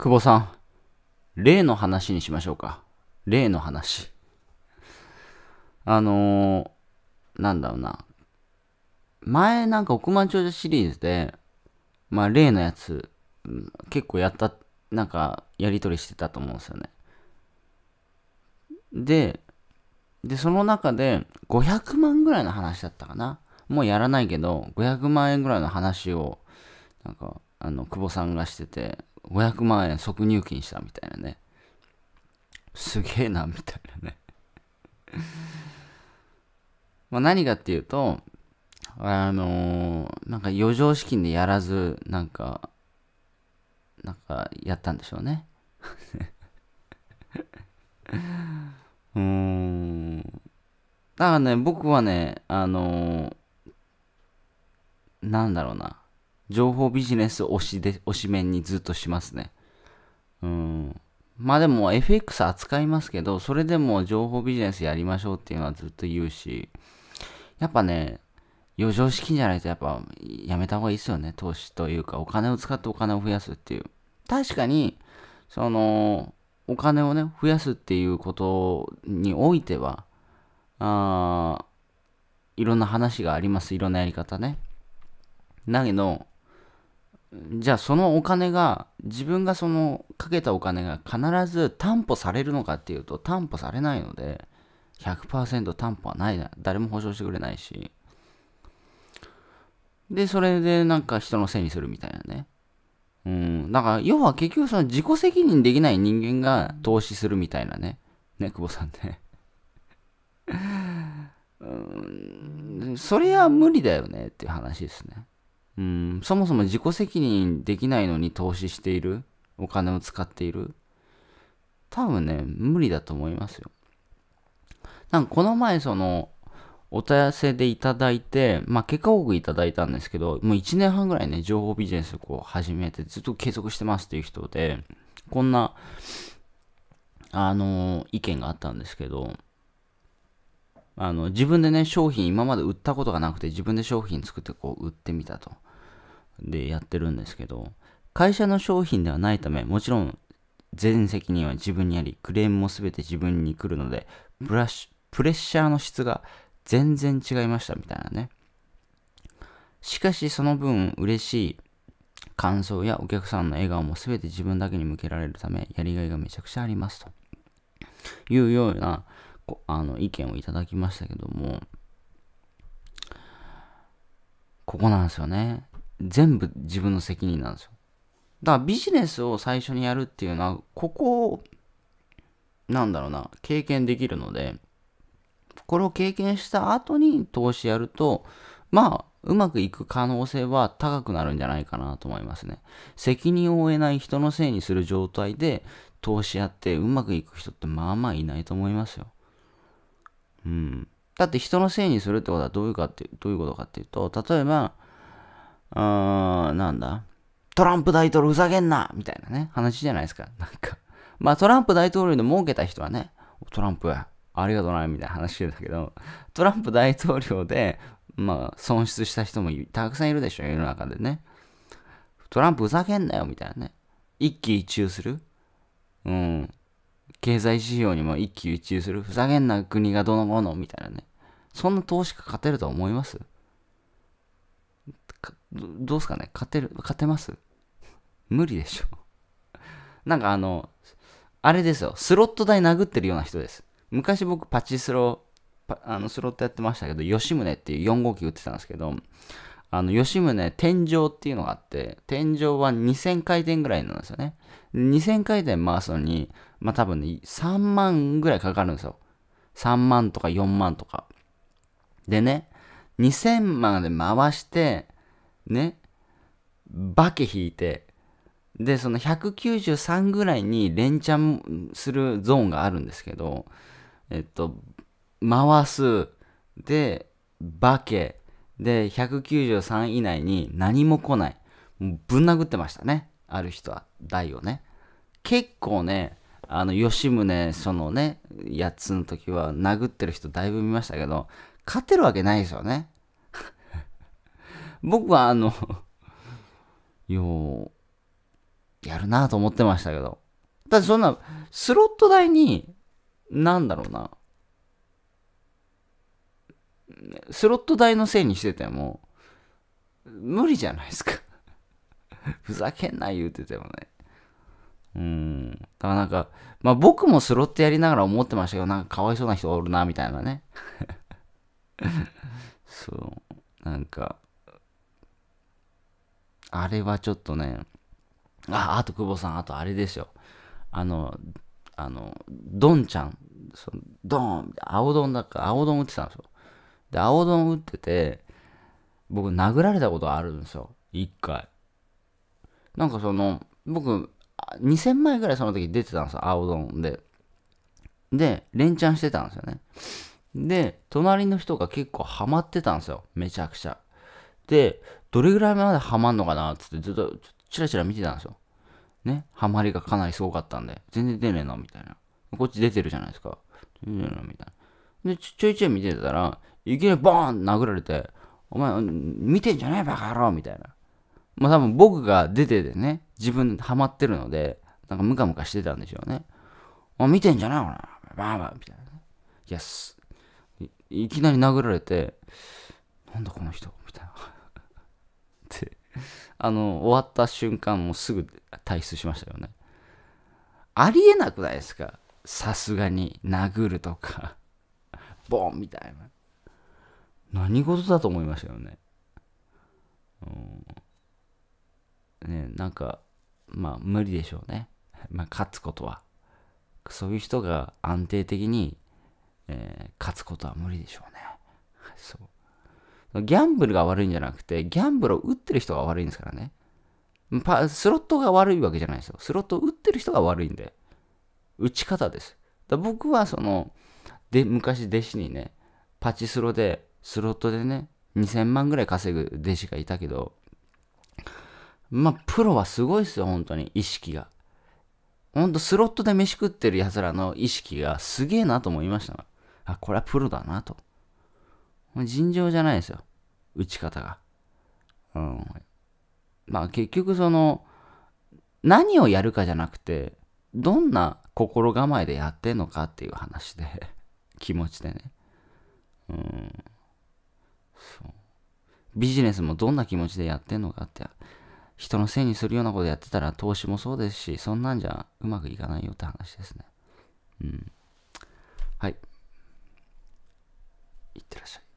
久保さん、例の話にしましょうか。例の話。あのー、なんだろうな。前なんか億万長者シリーズで、まあ例のやつ、結構やった、なんかやりとりしてたと思うんですよね。で、で、その中で500万ぐらいの話だったかな。もうやらないけど、500万円ぐらいの話を、なんか、あの、久保さんがしてて、500万円即入金したみたいなね。すげえな、みたいなね まあ何かっていうと、あのー、なんか余剰資金でやらず、なんか、なんかやったんでしょうね うーん。だからね、僕はね、あのー、なんだろうな。情報ビジネス推しで、推し面にずっとしますね。うん。まあでも FX 扱いますけど、それでも情報ビジネスやりましょうっていうのはずっと言うし、やっぱね、余剰資金じゃないとやっぱやめた方がいいですよね。投資というか、お金を使ってお金を増やすっていう。確かに、その、お金をね、増やすっていうことにおいては、あいろんな話があります。いろんなやり方ね。だけど、じゃあそのお金が自分がそのかけたお金が必ず担保されるのかっていうと担保されないので100%担保はないな誰も保証してくれないしでそれでなんか人のせいにするみたいなねうんだから要は結局その自己責任できない人間が投資するみたいなねね久保さんね うんそれは無理だよねっていう話ですねうん、そもそも自己責任できないのに投資している、お金を使っている、多分ね、無理だと思いますよ。なんかこの前、その、お問い合わせでいただいて、まあ、結果報告いただいたんですけど、もう1年半ぐらいね、情報ビジネスをこう始めて、ずっと継続してますっていう人で、こんな、あのー、意見があったんですけど、あの、自分でね、商品今まで売ったことがなくて、自分で商品作ってこう売ってみたと。でやってるんですけど、会社の商品ではないため、もちろん全責任は自分にあり、クレームも全て自分に来るので、プラッシュプレッシャーの質が全然違いましたみたいなね。しかしその分嬉しい感想やお客さんの笑顔も全て自分だけに向けられるため、やりがいがめちゃくちゃありますというようなあの意見をいただきましたけども、ここなんですよね。全部自分の責任なんですよ。だからビジネスを最初にやるっていうのは、ここを、なんだろうな、経験できるので、これを経験した後に投資やると、まあ、うまくいく可能性は高くなるんじゃないかなと思いますね。責任を負えない人のせいにする状態で投資やってうまくいく人ってまあまあいないと思いますよ。うん。だって人のせいにするってことはどういうかって、どういうことかっていうと、例えば、あーなんだトランプ大統領ふざけんなみたいなね、話じゃないですか。なんか。まあトランプ大統領で儲けた人はね、トランプありがとうな、みたいな話してだけど、トランプ大統領で、まあ損失した人もたくさんいるでしょ、世の中でね。トランプふざけんなよ、みたいなね。一喜一憂する。うん。経済指標にも一喜一憂する。ふざけんな国がどのものみたいなね。そんな投資家勝てると思いますどうすかね勝てる、勝てます無理でしょ。なんかあの、あれですよ、スロット台殴ってるような人です。昔僕パチスロ、あのスロットやってましたけど、吉宗っていう4号機打ってたんですけど、あの、吉宗天井っていうのがあって、天井は2000回転ぐらいなんですよね。2000回転回すのに、まあ多分ね、3万ぐらいかかるんですよ。3万とか4万とか。でね、2000万で回して、ね、バケ引いて、で、その193ぐらいに連チャンするゾーンがあるんですけど、えっと、回す、で、バケ、で、193以内に何も来ない。ぶん殴ってましたね。ある人は、台をね。結構ね、あの、吉宗、そのね、8つの時は殴ってる人だいぶ見ましたけど、勝てるわけないですよね。僕はあの よう、やるなと思ってましたけど。だってそんな、スロット台に、なんだろうな。スロット台のせいにしてても、無理じゃないですか ふざけんな言うててもね。うん。だからなんか、まあ僕もスロットやりながら思ってましたけど、なんかかわいそうな人おるな、みたいなね そう。なんか、あれはちょっとね、あ、あと久保さん、あとあれですよ。あの、あの、ドンちゃん、そのドン、青ドンだから、青ドン打ってたんですよ。で、青ドン打ってて、僕殴られたことあるんですよ。一回。なんかその、僕、2000枚ぐらいその時出てたんですよ、青ドンで。で、連チャンしてたんですよね。で、隣の人が結構ハマってたんですよ、めちゃくちゃ。で、どれぐらいまでハマんのかなっつってずっとチラチラ見てたんですよ。ね。ハマりがかなりすごかったんで、全然出ねえのみたいな。こっち出てるじゃないですか。出ねえのみたいな。で、ちょいちょい見てたら、いきなりボーン殴られて、お前、見てんじゃねえ、バカ野郎みたいな。まあ多分僕が出ててね、自分ハマってるので、なんかムカムカしてたんでしょうね。お前見てんじゃないほら、バーバーみたいないや、いきなり殴られて、なんだこの人みたいな。あの、終わった瞬間、もうすぐ退出しましたよね。ありえなくないですかさすがに、殴るとか、ボンみたいな。何事だと思いましたよね。うん、ね、なんか、まあ、無理でしょうね。まあ、勝つことは。そういう人が安定的に、えー、勝つことは無理でしょうね。そう。ギャンブルが悪いんじゃなくて、ギャンブルを打ってる人が悪いんですからね。パスロットが悪いわけじゃないですよ。スロットを打ってる人が悪いんで。打ち方です。だ僕はその、で、昔弟子にね、パチスロで、スロットでね、2000万ぐらい稼ぐ弟子がいたけど、まあ、プロはすごいですよ、本当に、意識が。ほんと、スロットで飯食ってる奴らの意識がすげえなと思いましたあ、これはプロだなと。尋常じゃないですよ。打ち方が。うん。まあ結局その、何をやるかじゃなくて、どんな心構えでやってんのかっていう話で 気持ちでね。うん。そう。ビジネスもどんな気持ちでやってんのかって、人のせいにするようなことやってたら投資もそうですし、そんなんじゃうまくいかないよって話ですね。うん。はい。いってらっしゃい。